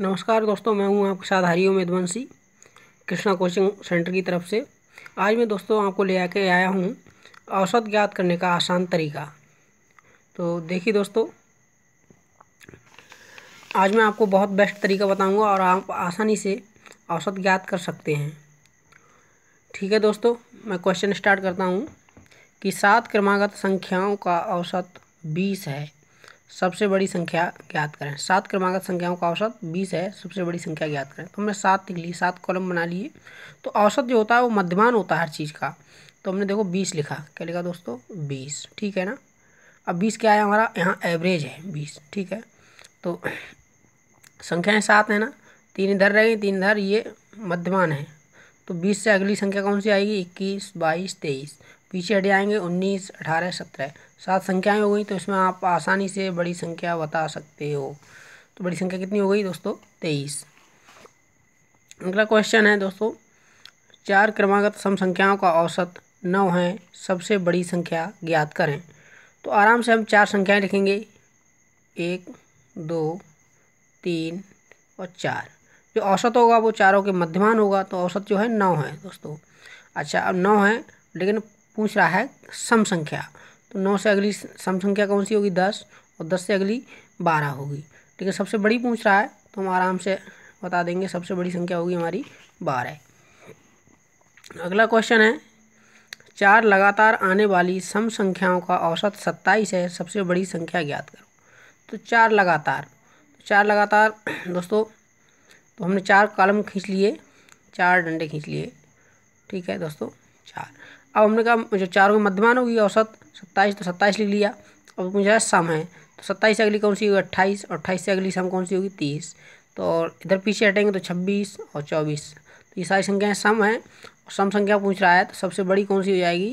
नमस्कार दोस्तों मैं हूं आपके साथ हरिओम मेधवंशी कृष्णा कोचिंग सेंटर की तरफ से आज मैं दोस्तों आपको ले आके आया हूं औसत ज्ञात करने का आसान तरीका तो देखिए दोस्तों आज मैं आपको बहुत बेस्ट तरीका बताऊंगा और आप आसानी से औसत ज्ञात कर सकते हैं ठीक है दोस्तों मैं क्वेश्चन स्टार्ट करता हूँ कि सात क्रमागत संख्याओं का औसत बीस है सबसे बड़ी संख्या ज्ञात करें सात क्रमागत संख्याओं का औसत बीस है सबसे बड़ी संख्या ज्ञात करें तो हमने सात लिख ली सात कॉलम बना लिए तो औसत जो होता है वो मध्यमान होता है हर चीज़ का तो हमने देखो बीस लिखा क्या लिखा दोस्तों बीस ठीक है ना अब बीस क्या है हमारा यहाँ एवरेज है बीस ठीक है तो संख्याएँ सात हैं ना तीन इधर रह गई तीन इधर ये मध्यमान है तो बीस से अगली संख्या कौन सी आएगी इक्कीस बाईस तेईस पीछे हट जाएंगे उन्नीस अठारह सत्रह सात संख्याएं हो गई तो इसमें आप आसानी से बड़ी संख्या बता सकते हो तो बड़ी संख्या कितनी हो गई दोस्तों तेईस अगला क्वेश्चन है दोस्तों चार क्रमागत सम संख्याओं का औसत नौ है सबसे बड़ी संख्या ज्ञात करें तो आराम से हम चार संख्याएं लिखेंगे एक दो तीन और चार जो औसत होगा वो चारों के मध्यमान होगा तो औसत जो है नौ है दोस्तों अच्छा अब नौ है लेकिन पूछ रहा है सम संख्या तो नौ से अगली सम संख्या कौन सी होगी दस और दस से अगली बारह होगी ठीक है सबसे बड़ी पूछ रहा है तो हम आराम से बता देंगे सबसे बड़ी संख्या होगी हमारी बारह अगला क्वेश्चन है चार लगातार आने वाली सम संख्याओं का औसत सत्ताईस है सबसे बड़ी संख्या ज्ञात करो तो चार लगातार चार लगातार दोस्तों तो हमने चार कॉलम खींच लिए चार डंडे खींच लिए ठीक है दोस्तों चार अब हमने कहा जो चारों में मध्यमान होगी औसत सत्ताईस तो सत्ताईस लिख लिया अब मुझे सम है तो सत्ताईस से अगली कौन सी होगी अट्ठाईस और अट्ठाईस से अगली सम कौन सी होगी तीस तो और इधर पीछे हटेंगे तो छब्बीस और चौबीस तो ये सारी संख्याएँ सम हैं और सम संख्या पूछ रहा है तो सबसे बड़ी कौन सी हो जाएगी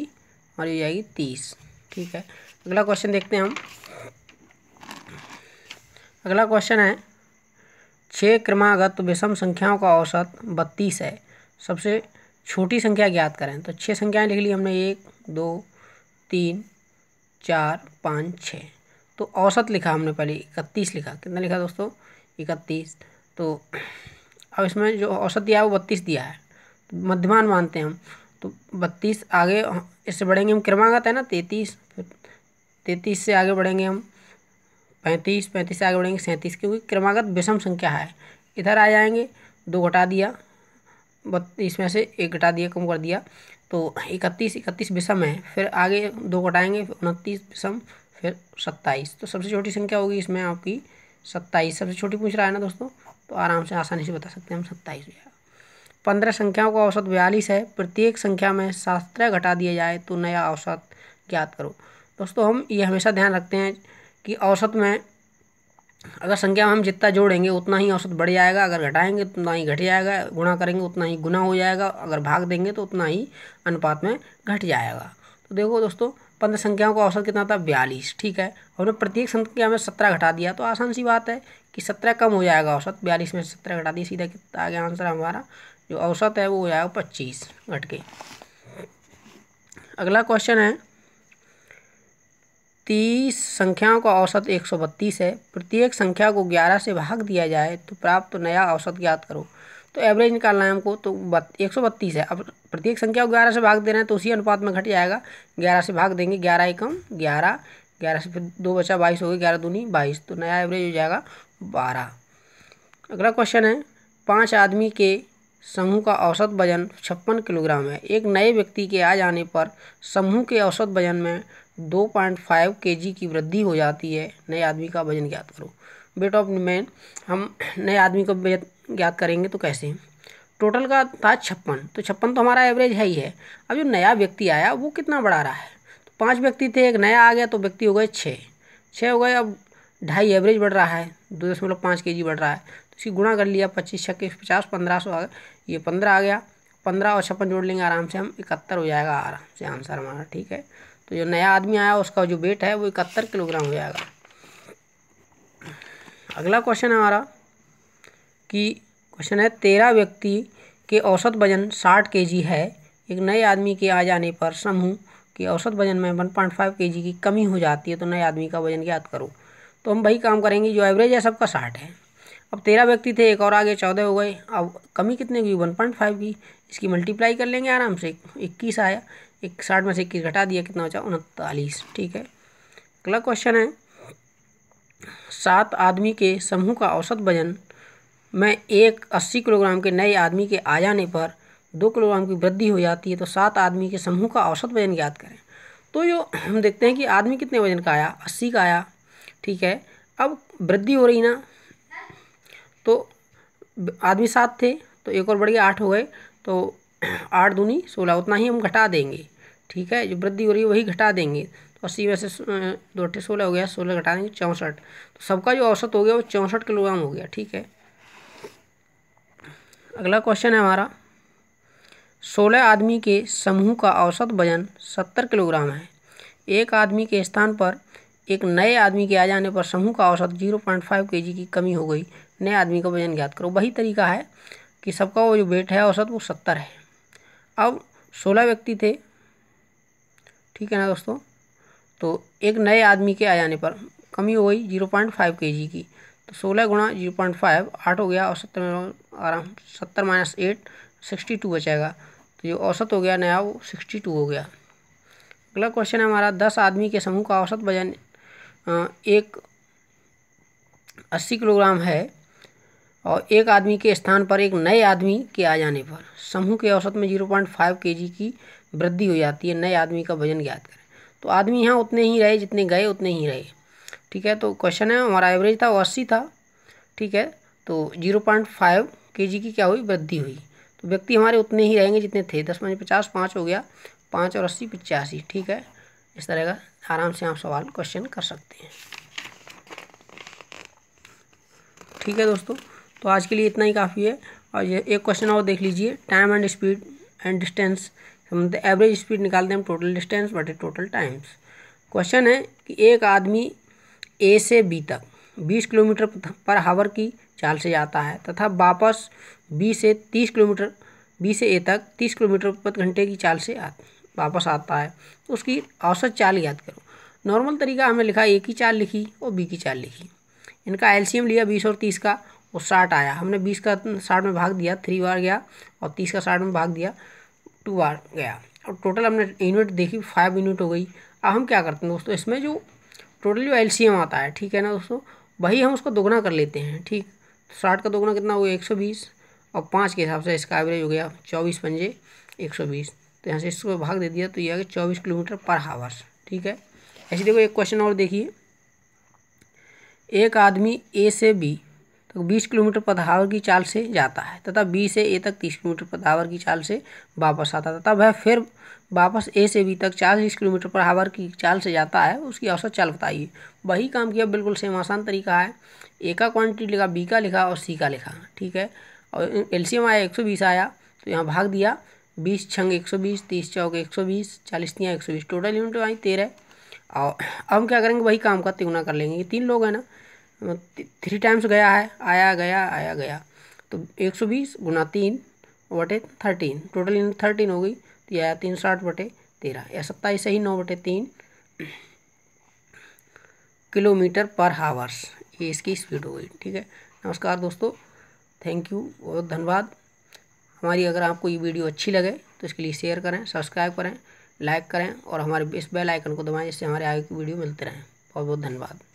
हमारी हो जाएगी तीस ठीक है अगला क्वेश्चन देखते हैं हम अगला क्वेश्चन है छः क्रमागत विषम संख्याओं का औसत बत्तीस है सबसे छोटी संख्या ज्ञात करें तो छः संख्याएं लिख ली हमने एक दो तीन चार पाँच छः तो औसत लिखा हमने पहले इकतीस लिखा कितना लिखा दोस्तों इकतीस तो अब इसमें जो औसत दिया है वो बत्तीस दिया है तो मध्यमान मानते हैं हम तो बत्तीस आगे इससे बढ़ेंगे हम क्रमागत है ना तैतीस तैतीस से आगे बढ़ेंगे हम पैंतीस पैंतीस से आगे बढ़ेंगे सैंतीस क्योंकि क्रमागत विषम संख्या है इधर आ जाएंगे दो घटा दिया बत्तीस में से एक घटा दिया कम कर दिया तो इकतीस इकतीस विषम है फिर आगे दो घटाएंगे उनतीस विषम फिर सत्ताईस तो सबसे छोटी संख्या होगी इसमें आपकी सत्ताईस सबसे छोटी पूछ रहा है ना दोस्तों तो आराम से आसानी से बता सकते हैं हम सत्ताईस पंद्रह संख्याओं का औसत बयालीस है प्रत्येक संख्या में शास्त्र घटा दिया जाए तो नया औसत ज्ञात करो दोस्तों हम ये हमेशा ध्यान रखते हैं कि औसत में अगर संख्या में हम जितना जोड़ेंगे उतना ही औसत बढ़ जाएगा अगर घटाएंगे तो उतना ही घट जाएगा गुणा करेंगे उतना ही गुना हो जाएगा अगर भाग देंगे तो उतना ही अनुपात में घट जाएगा तो देखो दोस्तों पंद्रह संख्याओं का औसत कितना था बयालीस ठीक है हमने प्रत्येक संख्या में सत्रह घटा दिया तो आसान सी बात है कि सत्रह कम हो जाएगा औसत बयालीस में सत्रह घटा दिए सीधा कितना आ गया आंसर हमारा जो औसत है वो हो जाएगा पच्चीस घट के अगला क्वेश्चन है तीस संख्याओं का औसत एक सौ बत्तीस है प्रत्येक संख्या को ग्यारह से भाग दिया जाए तो प्राप्त तो नया औसत ज्ञात करो तो एवरेज निकालना है हमको तो एक सौ बत्तीस है अब प्रत्येक संख्या को ग्यारह से भाग दे रहे हैं तो उसी अनुपात में घट जाएगा ग्यारह से भाग देंगे ग्यारह एकम ग्यारह ग्यारह से फिर दो बचा बाईस हो गया ग्यारह दूनी बाईस तो नया एवरेज हो जाएगा बारह अगला क्वेश्चन है पाँच आदमी के समूह का औसत वजन छप्पन किलोग्राम है एक नए व्यक्ति के आ जाने पर समूह के औसत वजन में दो पॉइंट फाइव के जी की वृद्धि हो जाती है नए आदमी का वजन ज्ञात करो वेट ऑफ मैन हम नए आदमी का वजन ज्ञात करेंगे तो कैसे टोटल का था छप्पन तो छप्पन तो हमारा एवरेज है ही है अब जो नया व्यक्ति आया वो कितना बढ़ा रहा है तो पाँच व्यक्ति थे एक नया आ गया तो व्यक्ति हो गए छः छः हो गए अब ढाई एवरेज बढ़ रहा है दो दशमलव पाँच के जी बढ़ रहा है तो इसकी गुणा कर लिया पच्चीस छक्के पचास पंद्रह सौ आ गया ये पंद्रह आ गया पंद्रह और छप्पन जोड़ लेंगे आराम से हम इकहत्तर हो जाएगा आराम से आंसर हमारा ठीक है तो जो नया आदमी आया उसका जो वेट है वो इकहत्तर किलोग्राम हो जाएगा अगला क्वेश्चन हमारा कि क्वेश्चन है तेरह व्यक्ति के औसत वजन साठ के है एक नए आदमी के आ जाने पर समूह कि औसत वजन में वन पॉइंट फाइव के की कमी हो जाती है तो नए आदमी का वजन याद करो तो हम वही काम करेंगे जो एवरेज है सबका साठ है अब तेरह व्यक्ति थे एक और आगे चौदह हो गए अब कमी कितने की वन पॉइंट फाइव की इसकी मल्टीप्लाई कर लेंगे आराम से इक्कीस आया एक साठ में से इक्कीस घटा दिया कितना बचा उनतालीस ठीक है अगला क्वेश्चन है सात आदमी के समूह का औसत वजन में एक अस्सी किलोग्राम के नए आदमी के आ जाने पर दो किलोग्राम की वृद्धि हो जाती है तो सात आदमी के समूह का औसत वजन ज्ञात करें तो जो हम देखते हैं कि आदमी कितने वजन का आया अस्सी का आया ठीक है अब वृद्धि हो रही ना तो आदमी सात थे तो एक और बढ़ गया आठ हो गए तो आठ दूनी सोलह उतना ही हम घटा देंगे ठीक है जो वृद्धि हो रही है वही घटा देंगे तो अस्सी में से दो अट्ठे सोलह हो गया सोलह घटा देंगे चौंसठ तो सबका जो औसत हो गया वो चौंसठ किलोग्राम हो गया ठीक है अगला क्वेश्चन है हमारा सोलह आदमी के समूह का औसत वजन सत्तर किलोग्राम है एक आदमी के स्थान पर एक नए आदमी के आ जाने पर समूह का औसत जीरो पॉइंट फाइव के जी की कमी हो गई नए आदमी का वजन ज्ञात करो वही तरीका है कि सबका वो जो वेट है औसत वो सत्तर है अब सोलह व्यक्ति थे ठीक है ना दोस्तों तो एक नए आदमी के आ जाने पर कमी हो गई जीरो पॉइंट फाइव के जी की तो सोलह गुणा जीरो पॉइंट फाइव आठ हो गया और सत्तर में आराम सत्तर माइनस एट सिक्सटी टू बचेगा तो जो औसत हो गया नया वो सिक्सटी टू हो गया अगला क्वेश्चन है हमारा दस आदमी के समूह का औसत वजन एक अस्सी किलोग्राम है और एक आदमी के स्थान पर एक नए आदमी के आ जाने पर समूह के औसत में जीरो पॉइंट फाइव के जी की वृद्धि हो जाती है नए आदमी का वजन ज्ञात करें तो आदमी यहाँ उतने ही रहे जितने गए उतने ही रहे ठीक है तो क्वेश्चन है हमारा एवरेज था वो अस्सी था ठीक है तो जीरो पॉइंट फाइव के जी की क्या हुई वृद्धि हुई तो व्यक्ति हमारे उतने ही रहेंगे जितने थे दस पाँच पचास पाँच हो गया पाँच और अस्सी पचासी ठीक है इस तरह का आराम से आप सवाल क्वेश्चन कर सकते हैं ठीक है दोस्तों तो आज के लिए इतना ही काफ़ी है और ये एक क्वेश्चन और देख लीजिए time and speed and distance तो एवरेज स्पीड निकालते हैं हम टोटल डिस्टेंस बटे टोटल टाइम्स क्वेश्चन है कि एक आदमी ए से बी तक बीस किलोमीटर पर हावर की चाल से जाता है तथा वापस बी से तीस किलोमीटर बी से ए तक तीस किलोमीटर प्रति घंटे की चाल से आ, वापस आता है उसकी औसत चाल याद करो नॉर्मल तरीका हमें लिखा ए की चाल लिखी और बी की चाल लिखी इनका एलसीएम लिया बीस और तीस का और साठ आया हमने बीस का साठ में भाग दिया थ्री बार गया और तीस का साठ में भाग दिया टू बार गया और टोटल हमने यूनिट देखी फाइव यूनिट हो गई अब हम क्या करते हैं दोस्तों इसमें जो टोटल जो एल आता है ठीक है ना दोस्तों वही हम उसको दोगुना कर लेते हैं ठीक साठ का दोगुना कितना हो गया एक सौ बीस और पाँच के हिसाब से इसका एवरेज हो गया चौबीस पंजे एक सौ बीस तो यहाँ से इसको भाग दे दिया तो ये आ गया चौबीस किलोमीटर पर हावर्स ठीक है ऐसे देखो एक क्वेश्चन और देखिए एक आदमी ए से बी तो 20 किलोमीटर पदावर की चाल से जाता है तथा बी से ए तक 30 किलोमीटर पदावर की चाल से वापस आता है तथा वह फिर वापस ए से बी तक 40 किलोमीटर पर हावर की चाल से जाता है उसकी औसत चाल बताइए वही काम किया बिल्कुल सेम आसान तरीका है ए का क्वांटिटी लिखा बी का लिखा और सी का लिखा ठीक है और एल आया एक सौ बीस आया तो यहाँ भाग दिया बीस छंग एक सौ बीस तीस चौक एक सौ बीस चालीस तिया एक सौ बीस टोटल यूनिट आई तेरह और हम क्या करेंगे वही काम का तिगुना कर लेंगे ये तीन लोग हैं ना थ्री मतलब टाइम्स गया है आया गया आया गया तो एक सौ बीस गुना तीन बटे थर्टीन टोटल इन थर्टीन हो गई तो यह आया तीन सौ साठ बटे तेरह या सत्ताईस सही नौ बटे तीन किलोमीटर पर हावर्स ये इसकी स्पीड हो गई ठीक है नमस्कार दोस्तों थैंक यू बहुत धन्यवाद हमारी अगर आपको ये वीडियो अच्छी लगे तो इसके लिए शेयर करें सब्सक्राइब करें लाइक करें और हमारे इस बेल आइकन को दबाएं जिससे हमारे आगे की वीडियो मिलते रहें बहुत बहुत धन्यवाद